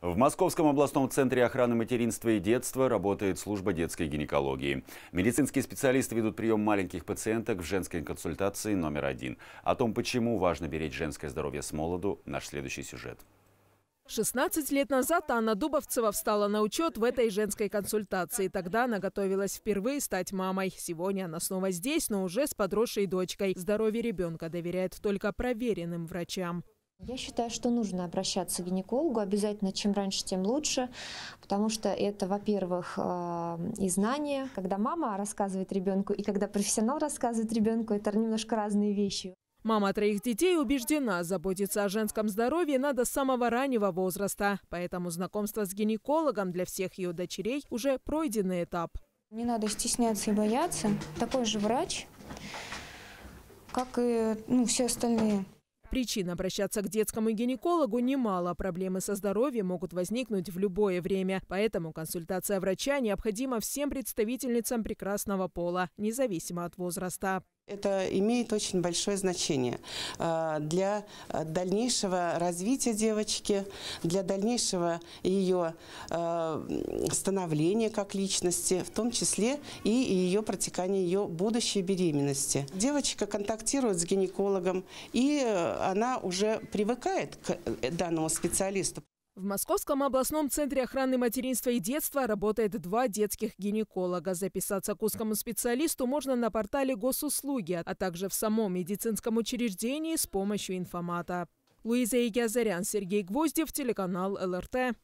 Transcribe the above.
В Московском областном центре охраны материнства и детства работает служба детской гинекологии. Медицинские специалисты ведут прием маленьких пациенток в женской консультации номер один. О том, почему важно беречь женское здоровье с молоду, наш следующий сюжет. 16 лет назад Анна Дубовцева встала на учет в этой женской консультации. Тогда она готовилась впервые стать мамой. Сегодня она снова здесь, но уже с подросшей дочкой. Здоровье ребенка доверяет только проверенным врачам. Я считаю, что нужно обращаться к гинекологу обязательно, чем раньше, тем лучше, потому что это, во-первых, э, и знания. Когда мама рассказывает ребенку и когда профессионал рассказывает ребенку, это немножко разные вещи. Мама троих детей убеждена, заботиться о женском здоровье надо с самого раннего возраста. Поэтому знакомство с гинекологом для всех ее дочерей уже пройденный этап. Не надо стесняться и бояться. Такой же врач, как и ну, все остальные. Причин обращаться к детскому гинекологу немало. Проблемы со здоровьем могут возникнуть в любое время. Поэтому консультация врача необходима всем представительницам прекрасного пола, независимо от возраста. Это имеет очень большое значение э, для э, дальнейшего развития девочки, для дальнейшего ее э, становления как личности, в том числе и ее протекания ее будущей беременности. Девочка контактирует с гинекологом, и она уже привыкает к данному специалисту. В Московском областном центре охраны материнства и детства работает два детских гинеколога. Записаться к узкому специалисту можно на портале госуслуги, а также в самом медицинском учреждении с помощью информата. Луиза Егязарян, Сергей Гвоздев, телеканал ЛРТ.